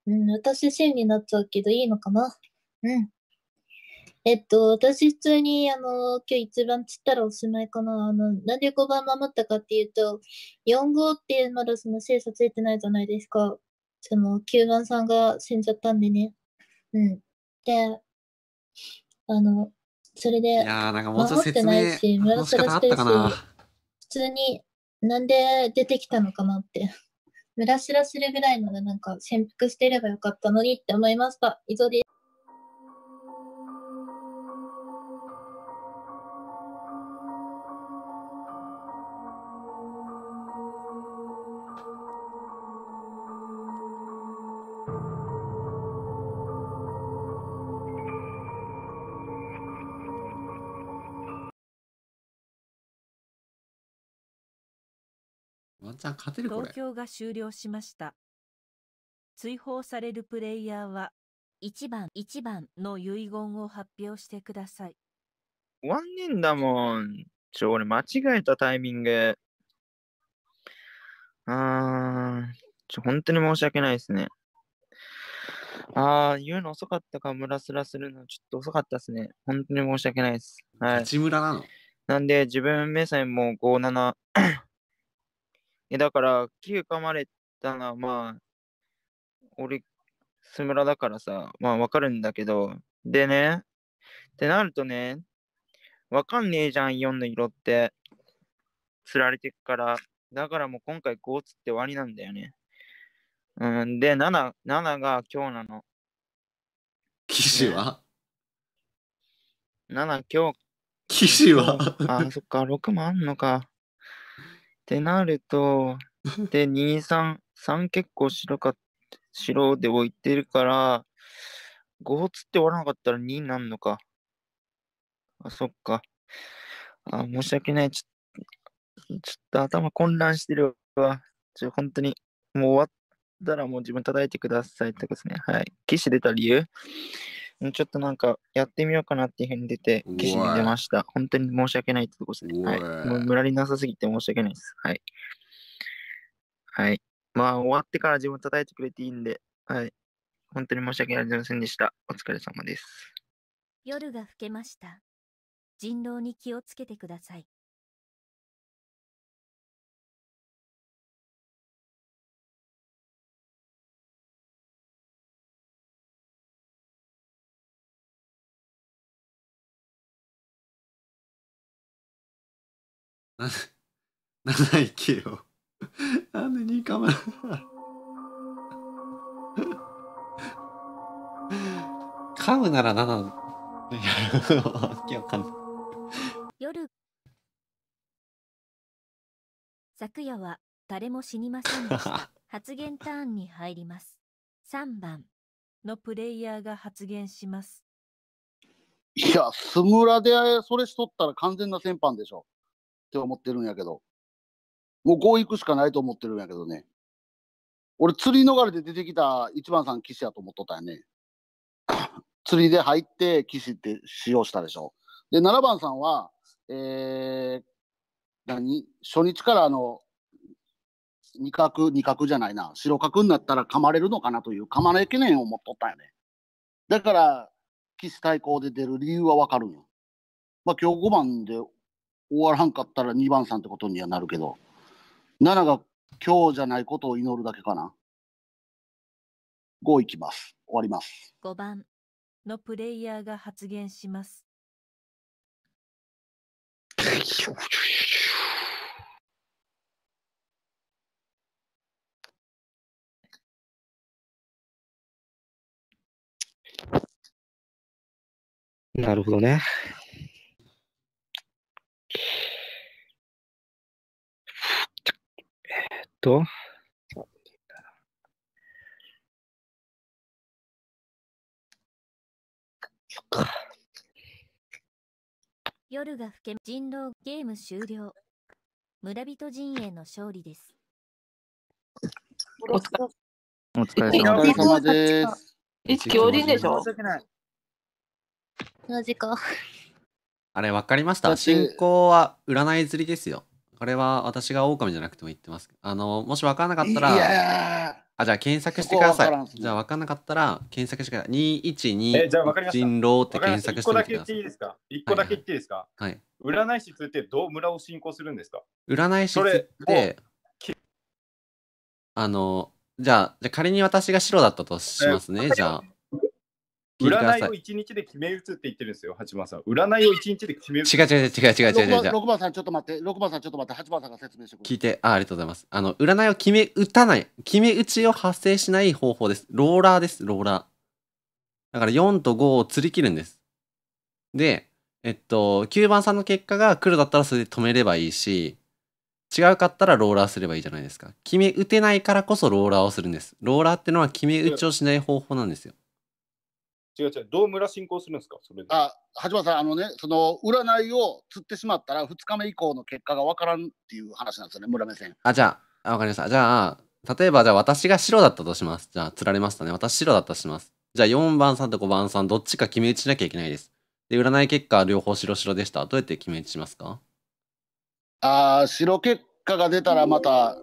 うん、私、シンになっちゃうけど、いいのかなうん。えっと、私、普通に、あの、今日一番散ったらおしまいかな。あの、なんで5番守ったかっていうと、4号っていう、まだその精査ついてないじゃないですか。その、9番さんが死んじゃったんでね。うん。で、あの、それで、いやなんかもうちょっと説明ないし、紫しかったか普通に、なんで出てきたのかなって。ムラシラするぐらいならなんか潜伏していればよかったのにって思いました。以上です。ちゃ勝てるこれ投票が終了しました。追放されるプレイヤーは、1番1番の遺言を発表してください。1人だもん。ちょ、俺間違えたタイミング。あー、ちょ、本当に申し訳ないですね。あー、言うの遅かったか、ムラスラするのちょっと遅かったですね。本当に申し訳ないです。はい。村なのなんで、自分目線も57え、だから、キウ噛まれたのは、まあ、俺、スムラだからさ、まあ、わかるんだけど、でね、ってなるとね、わかんねえじゃん、4の色って。釣られてくから。だからもう今回5つって終わりなんだよね。うん、で、7、7が今日なの。騎士は、ね、?7 今日。騎士はあ、そっか、6もあんのか。ってなると、で、2、3、3結構白か白で置いてるから、5つって終わらなかったら2になるのか。あ、そっか。あ、申し訳ない。ちょっと頭混乱してるわ。ちょ、本当に。もう終わったらもう自分叩いてくださいってことですね。はい。騎士出た理由ちょっとなんかやってみようかなっていうふうに出て、記事に出ました。本当に申し訳ないってとですね。はい。もう無になさすぎて申し訳ないです。はい。はい。まあ、終わってから自分叩いてくれていいんで、はい。本当に申し訳ありませんでした。お疲れ様です。夜が更けました。人狼に気をつけてください。7けよ。なんで2カマ噛むなら7。いや、わけわかんない。夜。昨夜は誰も死にませんでした。発言ターンに入ります。3番のプレイヤーが発言します。いや、スムラでそれしとったら完全な戦犯でしょ。って思ってるんやけど。もうこう行くしかないと思ってるんやけどね。俺、釣り逃れで出てきた1番さん士やと思っとったよね。釣りで入って士って使用したでしょ。で、7番さんは、えー、何初日からあの、二角、二角じゃないな。白角になったら噛まれるのかなという噛まれ懸念を思っとったよね。だから、騎士対抗で出る理由はわかるんよ。まあ今日5番で終わらんかったら2番さんってことにはなるけど、7が今日じゃないことを祈るだけかな。5いきます。終わります。5番のプレイヤーが発言します。なるほどね。えっと、夜が更け人狼ゲーム終了村人陣営の勝利ですお疲れお疲れ様です一気おりんでしょ同じかあれ、わかりました。信進行は占い釣りですよ。これは私が狼じゃなくても言ってます。あの、もし分からなかったら、あ、じゃあ検索してください。じゃあ分からなかったら、検索してください。212人狼って検索して検ださ索1して個だけく言だっさていいい。ですか一個だけ言っていいですかはい。占い師通ってどう村を進行するんですか占い師それって、あの、じゃあ、じゃあ仮に私が白だったとしますね。じゃあ、占いを一日で決め打つって言ってるんですよ、八幡さん。占いを一日で決め打つ。違う違う違う違う違う違う違う。6番さんちょっと待って、6番さんちょっと待って、八幡さんが説明してく聞いてあ、ありがとうございます。あの、占いを決め打たない、決め打ちを発生しない方法です。ローラーです、ローラー。だから4と5を釣り切るんです。で、えっと、9番さんの結果が黒だったらそれで止めればいいし、違うかったらローラーすればいいじゃないですか。決め打てないからこそローラーをするんです。ローラーってのは決め打ちをしない方法なんですよ。違う違う、どう村進行するんですか、それで。あ、橋本さん、あのね、その占いを釣ってしまったら、2日目以降の結果が分からんっていう話なんですよね、村目線。あ、じゃあ、わかりました。じゃあ、例えば、じゃあ私が白だったとします。じゃあ、釣られましたね。私白だったとします。じゃあ、4番さんと5番さん、どっちか決め打ちしなきゃいけないです。で、占い結果、両方白白でした。どうやって決め打ちしますかああ、白結果が出たらまた。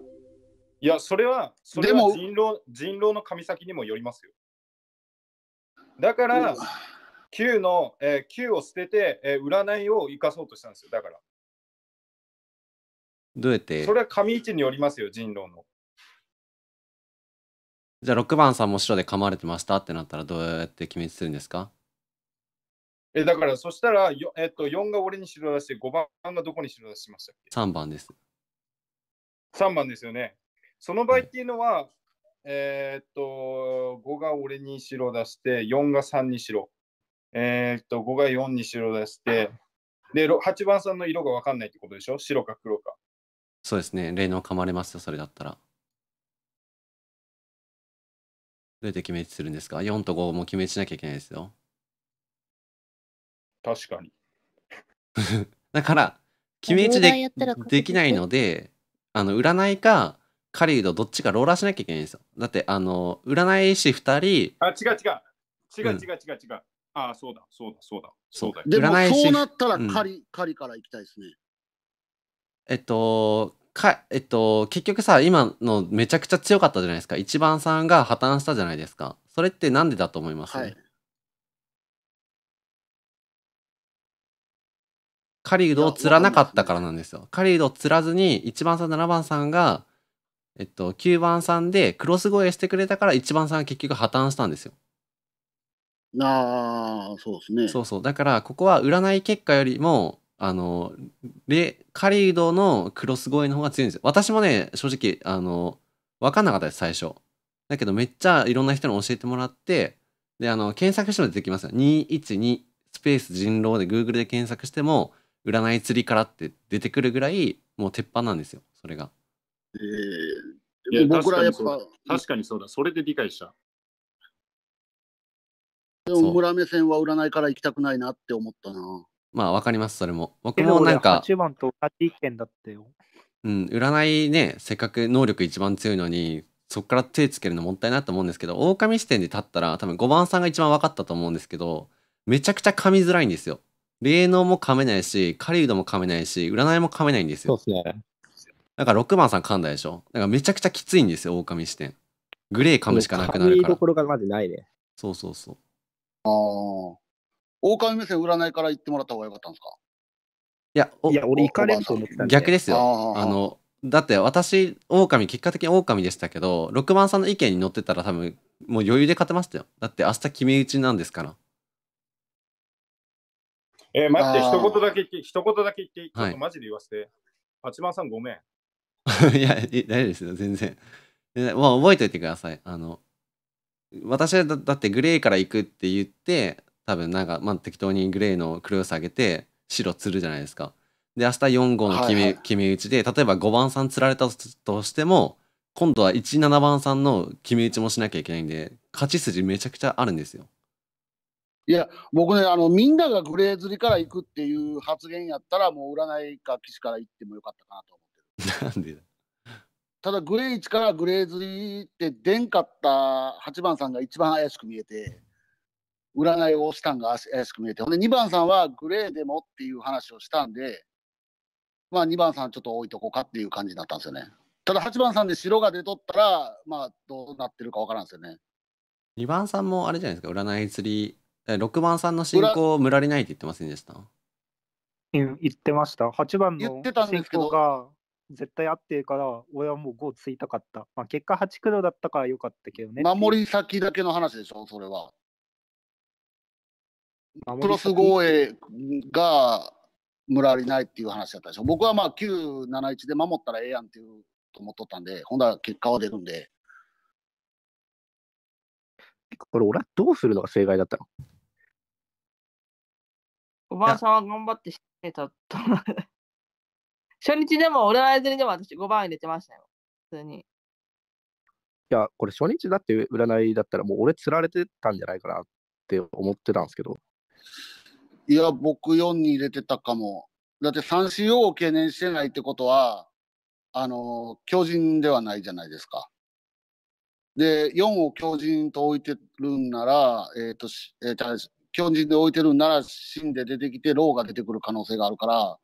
いや、それは、それは人狼人狼の神先にもよりますよ。だから、9の、えー、9を捨てて、えー、占いを生かそうとしたんですよ。だから。どうやってそれは紙位置によりますよ、人狼の。じゃあ6番さんも白で噛まれてましたってなったらどうやって決めするんですかえ、だからそしたら、えっと、4が俺に白出して5番がどこに白出しましたっけ ?3 番です。3番ですよね。その場合っていうのは、えー、っと、5が俺に白出して、4が3に白。えー、っと、5が4に白出して、で、8番さんの色が分かんないってことでしょ白か黒か。そうですね。霊能噛まれますよ、それだったら。どうやって決めするんですか ?4 と5も決めしなきゃいけないですよ。確かに。だから、決め打ちでできないので、あの、占いか、狩人どっちかローラーしなきゃいけないんですよ。だってあの占い師2人。あ違う違う違う違う違う違う。うん、ああそうだそうだそうだそうだ。でもそうなったら狩り、うん、狩りから行きたいですね。えっとかえっと結局さ今のめちゃくちゃ強かったじゃないですか一番さんが破綻したじゃないですかそれってなんでだと思います、はいカリドを釣らなかったからなんですよ。カリドを釣らずに一番さん7番さんがえっと、9番さんでクロス越えしてくれたから1番さんが結局破綻したんですよ。ああ、そうですね。そうそう。だから、ここは占い結果よりも、あの、レ、カリードのクロス越えの方が強いんですよ。私もね、正直、あの、分かんなかったです、最初。だけど、めっちゃいろんな人に教えてもらって、で、あの、検索しても出てきますよ。212スペース人狼で Google で検索しても、占い釣りからって出てくるぐらい、もう鉄板なんですよ、それが。えー、僕らやっぱ確かにそうだ、それで理解した。でも村目線は占いから行きたくないなって思ったな。まあわかります、それも。僕もなんか。8番と同じ意見だったよ。うん、占いね、せっかく能力一番強いのに、そこから手つけるのもったいないと思うんですけど、狼視点で立ったら多分5番さんが一番分かったと思うんですけど、めちゃくちゃ噛みづらいんですよ。霊能も噛めないし、狩人も噛めないし、占いも噛めないんですよ。そうですね。だから6番さん噛んだでしょだからめちゃくちゃきついんですよ、狼視点。グレー噛むしかなくなるから。ところがまずないで。そうそうそう。ああ。狼目線占いから言ってもらった方がよかったんですかいや、いや俺行かれると思ってた逆ですよ。あの、だって私、狼、結果的に狼でしたけど、6番さんの意見に乗ってたら多分、もう余裕で勝てましたよ。だって明日決め打ちなんですから。えー、待って、一言だけ、一言だけ言って、ちょっとマジで言わせて。八、はい、番さんごめん。いや、大丈夫ですよ、全然。もうあ、覚えておいてください。あの、私はだだってグレーから行くって言って、多分なんか、まあ、適当にグレーの黒ロス上げて、白釣るじゃないですか。で、明日4号の決め,、はいはい決め打ちで、例えば5番さん釣られたとしても、今度は1、7番さんの決め打ちもしなきゃいけないんで、勝ち筋めちゃくちゃあるんですよ。いや、僕ね、あの、みんながグレー釣りから行くっていう発言やったら、もう占いか、棋士から行ってもよかったかなと思なんでだただグレー1からグレー3って出んかった8番さんが一番怪しく見えて占いをしたんが怪しく見えてほんで2番さんはグレーでもっていう話をしたんでまあ2番さんちょっと置いとこうかっていう感じになったんですよねただ8番さんで白が出とったらまあどうなってるか分からんですよね2番さんもあれじゃないですか占い釣り6番さんの進行をむられないって言ってませんでした言ってました8番の進行が絶対合ってるから、俺はもう5ついたかった。まあ、結果8黒だったからよかったけどね。守り先だけの話でしょ、それは。クロス防衛が村りないっていう話だったでしょ。僕はまあ971で守ったらええやんっていうと思っとったんで、ほんだら結果は出るんで。これ、俺はどうするのが正解だったのおばあさんは頑張ってしてたと。初日でも、俺占い釣にでも私5番入れてましたよ。普通に。いや、これ初日だって占いだったら、もう俺釣られてたんじゃないかなって思ってたんですけど。いや、僕4に入れてたかも。だって三振王を懸念してないってことは、あの、強靭ではないじゃないですか。で、4を強靭と置いてるんなら、えっ、ー、と、えー、強靭で置いてるんなら、芯で出てきて、ローが出てくる可能性があるから、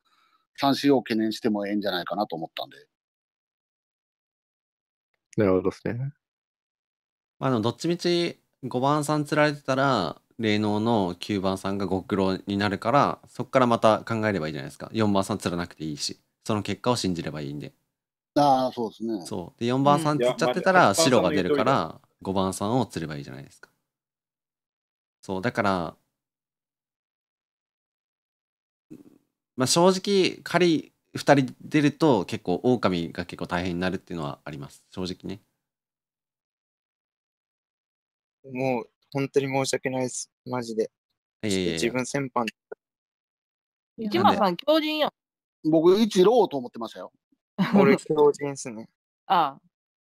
三振を懸念してもええんじゃないかなと思ったんで。なるほどですね。まあでもどっちみち5番さん釣られてたら、霊能の9番さんがご苦労になるから、そこからまた考えればいいじゃないですか。4番さん釣らなくていいし、その結果を信じればいいんで。ああ、そうですね。そう。で、4番さん釣っちゃってたら、白が出るから、5番さんを釣ればいいじゃないですか。そう、だから、まあ、正直り2人出ると結構狼が結構大変になるっていうのはあります正直ねもう本当に申し訳ないですマジでいやいやいや自分先般一馬さん狂人や僕一郎と思ってましたよ 俺狂人っすねああ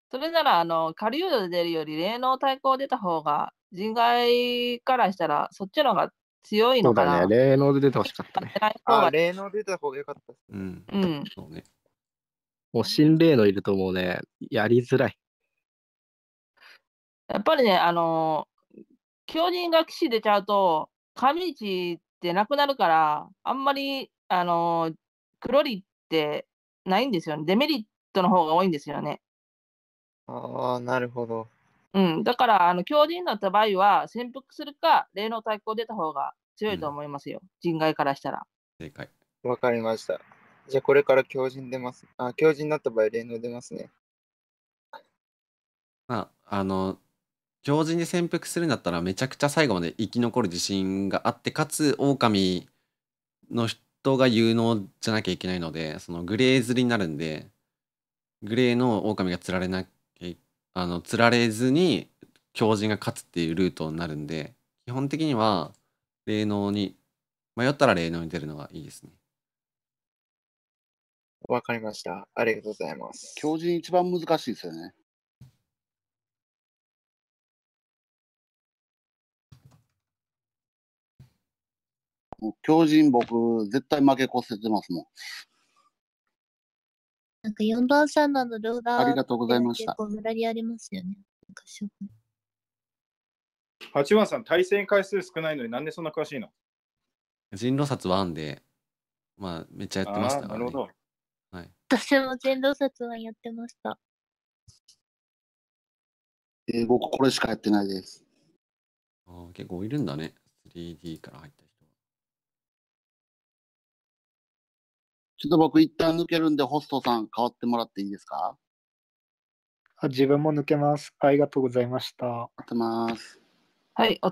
それならあの狩人で出るより霊能対抗出た方が人外からしたらそっちの方が強いのかな。そうだね、霊能で出てほしかったね。あ、霊能出た方がよかった。うん。うん。そうね。もう心霊のいるともうね、やりづらい。やっぱりね、あのー、巨人が騎士出ちゃうと、上市ってなくなるから、あんまり、あのー、黒利ってないんですよね。デメリットの方が多いんですよね。ああ、なるほど。うん、だから、あの、強靭だった場合は、潜伏するか、霊能対抗出た方が強いと思いますよ。人外からしたら。正解。わかりました。じゃあ、これから強靭出ます。あ、強靭になった場合、霊能出ますね。まあ、あの、強靭に潜伏するんだったら、めちゃくちゃ最後まで生き残る自信があって、かつ、狼の人が有能じゃなきゃいけないので、そのグレー釣りになるんで、グレーの狼が釣られなあの釣られずに強靭が勝つっていうルートになるんで基本的には霊能に迷ったら霊能に出るのがいいですねわかりましたありがとうございます強靭一番難しいですよね強靭僕絶対負け越せてますもんなんか4番さんのの動画ありがとうございました。結構無駄にありますよね。8番さん、対戦回数少ないのになんでそんな詳しいの人狼殺1で、まあ、めっちゃやってましたから、ね、なるほど。はい、私も人狼殺ンやってました。えー、僕、これしかやってないです。ああ、結構いるんだね。3D から入って。ちょっと僕一旦抜けるんで、ホストさん変わってもらっていいですかあ自分も抜けます。ありがとうございました。待ってます。はい、お